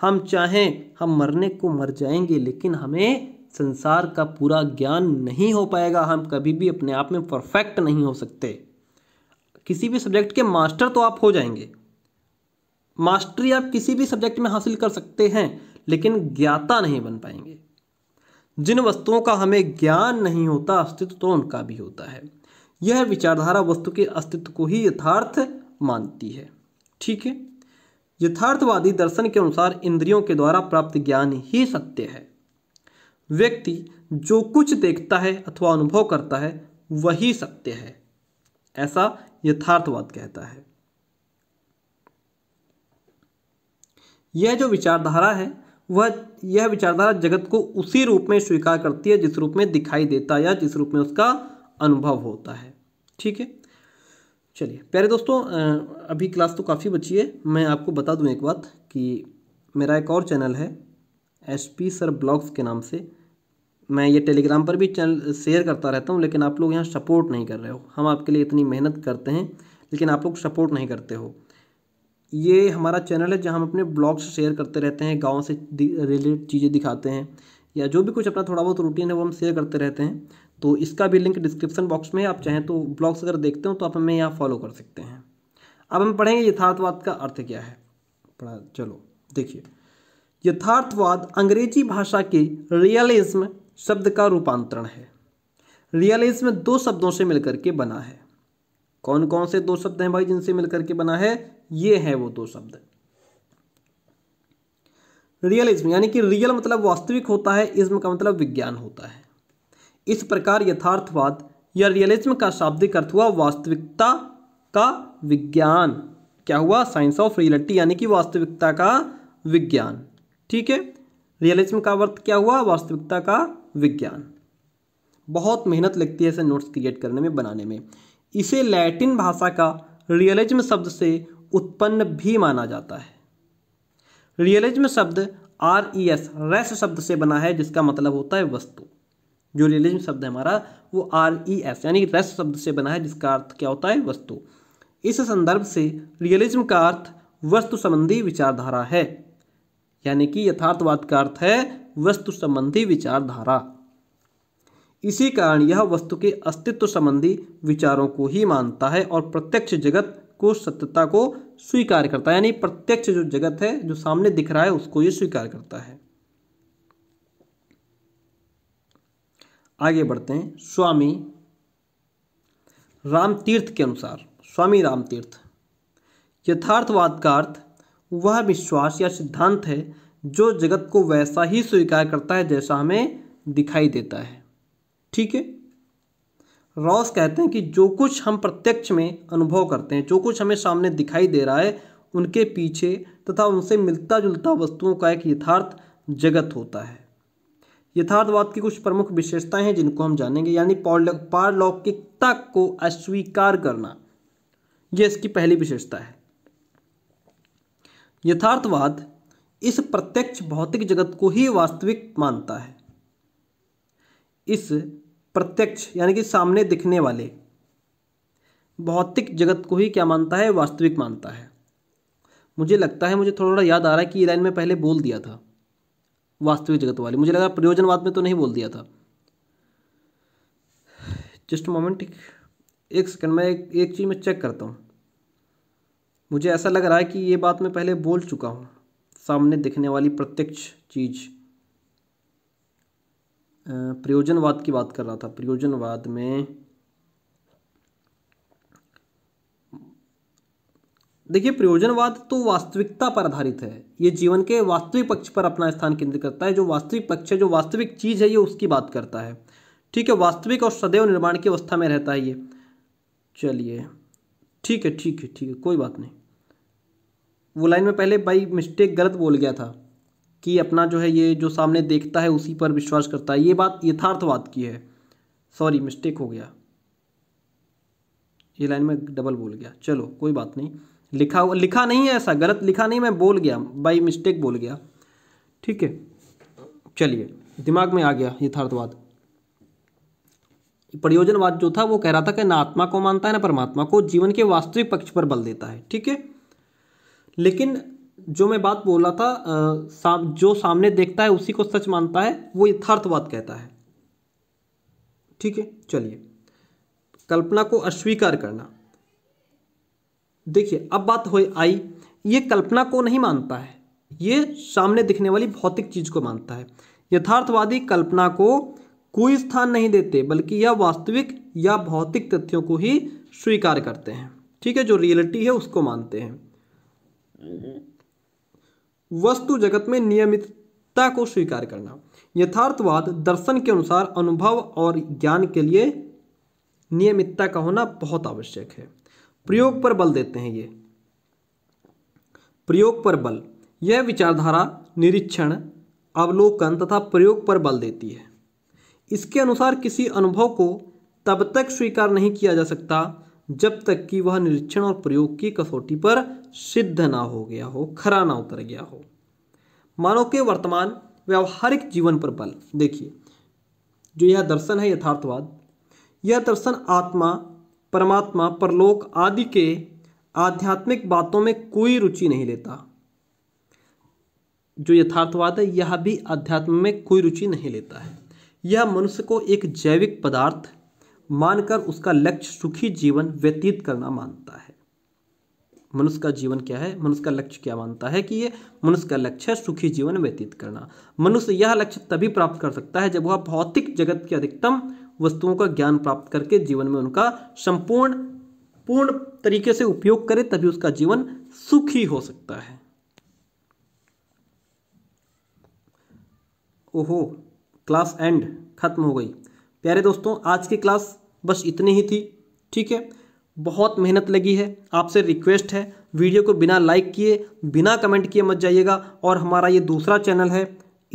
हम चाहें हम मरने को मर जाएंगे लेकिन हमें संसार का पूरा ज्ञान नहीं हो पाएगा हम कभी भी अपने आप में परफेक्ट नहीं हो सकते किसी भी सब्जेक्ट के मास्टर तो आप हो जाएंगे मास्टरी आप किसी भी सब्जेक्ट में हासिल कर सकते हैं लेकिन ज्ञाता नहीं बन पाएंगे जिन वस्तुओं का हमें ज्ञान नहीं होता अस्तित्व तो उनका भी होता है यह विचारधारा वस्तु के अस्तित्व को ही यथार्थ मानती है ठीक है यथार्थवादी दर्शन के अनुसार इंद्रियों के द्वारा प्राप्त ज्ञान ही सत्य है व्यक्ति जो कुछ देखता है अथवा अनुभव करता है वही सत्य है ऐसा यथार्थवाद कहता है यह जो विचारधारा है वह यह विचारधारा जगत को उसी रूप में स्वीकार करती है जिस रूप में दिखाई देता है या जिस रूप में उसका अनुभव होता है ठीक है चलिए प्यारे दोस्तों अभी क्लास तो काफ़ी बची है मैं आपको बता दूं एक बात कि मेरा एक और चैनल है एस पी सर ब्लॉग्स के नाम से मैं ये टेलीग्राम पर भी चैनल शेयर करता रहता हूँ लेकिन आप लोग यहाँ सपोर्ट नहीं कर रहे हो हम आपके लिए इतनी मेहनत करते हैं लेकिन आप लोग सपोर्ट नहीं करते हो ये हमारा चैनल है जहाँ हम अपने ब्लॉग्स शेयर करते रहते हैं गाँव से रिलेटेड चीज़ें दिखाते हैं या जो भी कुछ अपना थोड़ा बहुत रूटीन है वो हम शेयर करते रहते हैं तो इसका भी लिंक डिस्क्रिप्शन बॉक्स में है आप चाहें तो ब्लॉग्स अगर देखते हो तो आप हमें यहाँ फॉलो कर सकते हैं अब हम पढ़ेंगे यथार्थवाद का अर्थ क्या है पढ़ा चलो देखिए यथार्थवाद अंग्रेजी भाषा के रियलिज्म शब्द का रूपांतरण है रियलिज्म दो शब्दों से मिलकर के बना है कौन कौन से दो शब्द हैं भाई जिनसे मिलकर के बना है ये है वो दो शब्द रियलिज्म यानी कि रियल मतलब वास्तविक होता है इज्म का मतलब विज्ञान होता है इस प्रकार यथार्थवाद या रियलिज्म का शाब्दिक अर्थ हुआ वास्तविकता का विज्ञान क्या हुआ साइंस ऑफ रियलिटी यानी कि वास्तविकता का विज्ञान ठीक है रियलिज्म का अर्थ क्या हुआ वास्तविकता का विज्ञान बहुत मेहनत लगती है इसे नोट्स क्रिएट करने में बनाने में इसे लैटिन भाषा का रियलिज्म शब्द से उत्पन्न भी माना जाता है रियलिज्म शब्द आर e ई एस रेस शब्द से बना है जिसका मतलब होता है वस्तु जो रियलिज्म शब्द है हमारा वो आर ई एस यानी रस शब्द से बना है जिसका अर्थ क्या होता है वस्तु इस संदर्भ से रियलिज्म का अर्थ वस्तु संबंधी विचारधारा है यानी कि यथार्थवाद का अर्थ है वस्तु संबंधी विचारधारा इसी कारण यह वस्तु के अस्तित्व संबंधी विचारों को ही मानता है और प्रत्यक्ष जगत को सत्यता को स्वीकार करता है यानी प्रत्यक्ष जो जगत है जो सामने दिख रहा है उसको ये स्वीकार करता है आगे बढ़ते हैं स्वामी राम तीर्थ के अनुसार स्वामी राम तीर्थ यथार्थवाद का अर्थ वह विश्वास या सिद्धांत है जो जगत को वैसा ही स्वीकार करता है जैसा हमें दिखाई देता है ठीक है रॉस कहते हैं कि जो कुछ हम प्रत्यक्ष में अनुभव करते हैं जो कुछ हमें सामने दिखाई दे रहा है उनके पीछे तथा उनसे मिलता जुलता वस्तुओं का एक यथार्थ जगत होता है यथार्थवाद की कुछ प्रमुख विशेषताएं हैं जिनको हम जानेंगे यानी पारलौकिकता को अस्वीकार करना यह इसकी पहली विशेषता है यथार्थवाद इस प्रत्यक्ष भौतिक जगत को ही वास्तविक मानता है इस प्रत्यक्ष यानी कि सामने दिखने वाले भौतिक जगत को ही क्या मानता है वास्तविक मानता है मुझे लगता है मुझे थोड़ा थोड़ा याद आ रहा है कि ये लाइन में पहले बोल दिया था वास्तविक जगत वाली मुझे लगा प्रयोजनवाद में तो नहीं बोल दिया था जस्ट मोमेंट एक सेकंड मैं एक एक चीज़ में चेक करता हूँ मुझे ऐसा लग रहा है कि ये बात मैं पहले बोल चुका हूँ सामने दिखने वाली प्रत्यक्ष चीज प्रयोजनवाद की बात कर रहा था प्रयोजनवाद में देखिए प्रयोजनवाद तो वास्तविकता पर आधारित है ये जीवन के वास्तविक पक्ष पर अपना स्थान केंद्रित करता है जो वास्तविक पक्ष है जो वास्तविक चीज़ है ये उसकी बात करता है ठीक है वास्तविक और सदैव निर्माण की अवस्था में रहता है ये चलिए ठीक है ठीक है ठीक है कोई बात नहीं वो लाइन में पहले भाई मिस्टेक गलत बोल गया था कि अपना जो है ये जो सामने देखता है उसी पर विश्वास करता है ये बात यथार्थवाद की है सॉरी मिस्टेक हो गया ये लाइन में डबल बोल गया चलो कोई बात नहीं लिखा हुआ लिखा नहीं है ऐसा गलत लिखा नहीं मैं बोल गया बाई मिस्टेक बोल गया ठीक है चलिए दिमाग में आ गया यथार्थवाद प्रयोजनवाद जो था वो कह रहा था कि ना आत्मा को मानता है ना परमात्मा को जीवन के वास्तविक पक्ष पर बल देता है ठीक है लेकिन जो मैं बात बोला था आ, जो सामने देखता है उसी को सच मानता है वो यथार्थवाद कहता है ठीक है चलिए कल्पना को अस्वीकार करना देखिए अब बात हो आई ये कल्पना को नहीं मानता है ये सामने दिखने वाली भौतिक चीज को मानता है यथार्थवादी कल्पना को कोई स्थान नहीं देते बल्कि यह वास्तविक या भौतिक तथ्यों को ही स्वीकार करते हैं ठीक है जो रियलिटी है उसको मानते हैं वस्तु जगत में नियमितता को स्वीकार करना यथार्थवाद दर्शन के अनुसार अनुभव और ज्ञान के लिए नियमितता का होना बहुत आवश्यक है प्रयोग पर बल देते हैं ये प्रयोग पर बल यह विचारधारा निरीक्षण अवलोकन तथा प्रयोग पर बल देती है इसके अनुसार किसी अनुभव को तब तक स्वीकार नहीं किया जा सकता जब तक कि वह निरीक्षण और प्रयोग की कसौटी पर सिद्ध ना हो गया हो खरा ना उतर गया हो मानव के वर्तमान व्यावहारिक जीवन पर बल देखिए जो यह दर्शन है यथार्थवाद यह दर्शन आत्मा परमात्मा परलोक आदि के आध्यात्मिक बातों में कोई रुचि नहीं लेता जो यथार्थवाद है यह भी अध्यात्म में कोई रुचि नहीं लेता है यह मनुष्य को एक जैविक पदार्थ मानकर उसका लक्ष्य सुखी जीवन व्यतीत करना मानता है मनुष्य का जीवन क्या है मनुष्य का लक्ष्य क्या मानता है कि यह मनुष्य का लक्ष्य है सुखी जीवन व्यतीत करना मनुष्य यह लक्ष्य तभी प्राप्त कर सकता है जब वह भौतिक जगत के अधिकतम वस्तुओं का ज्ञान प्राप्त करके जीवन में उनका संपूर्ण पूर्ण तरीके से उपयोग करे तभी उसका जीवन सुखी हो सकता है ओहो क्लास एंड खत्म हो गई प्यारे दोस्तों आज की क्लास बस इतनी ही थी ठीक है बहुत मेहनत लगी है आपसे रिक्वेस्ट है वीडियो को बिना लाइक किए बिना कमेंट किए मत जाइएगा और हमारा ये दूसरा चैनल है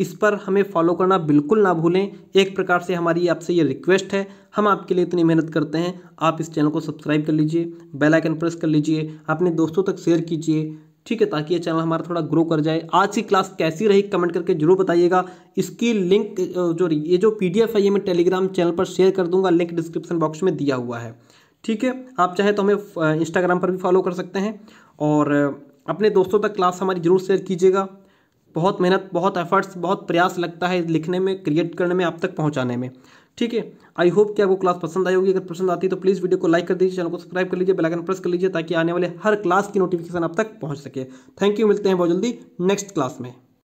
इस पर हमें फॉलो करना बिल्कुल ना भूलें एक प्रकार से हमारी आपसे ये रिक्वेस्ट है हम आपके लिए इतनी मेहनत करते हैं आप इस चैनल को सब्सक्राइब कर लीजिए बेल आइकन प्रेस कर लीजिए अपने दोस्तों तक शेयर कीजिए ठीक है ताकि ये चैनल हमारा थोड़ा ग्रो कर जाए आज की क्लास कैसी रही कमेंट करके जरूर बताइएगा इसकी लिंक जो ये जो एफ है ये मैं टेलीग्राम चैनल पर शेयर कर दूंगा लिंक डिस्क्रिप्शन बॉक्स में दिया हुआ है ठीक है आप चाहें तो हमें इंस्टाग्राम पर भी फॉलो कर सकते हैं और अपने दोस्तों तक क्लास हमारी जरूर शेयर कीजिएगा बहुत मेहनत बहुत एफर्ट्स बहुत प्रयास लगता है लिखने में क्रिएट करने में आप तक पहुँचाने में ठीक है आई होप कि आपको क्लास पसंद आई होगी अगर पसंद आती है तो प्लीज़ वीडियो को लाइक कर दीजिए चैनल को सब्सक्राइब कर लीजिए बेलाइकन प्रेस कर लीजिए ताकि आने वाले हर क्लास की नोटिफिकेशन आप तक पहुँच सके थैंक यू मिलते हैं बहुत जल्दी नेक्स्ट क्लास में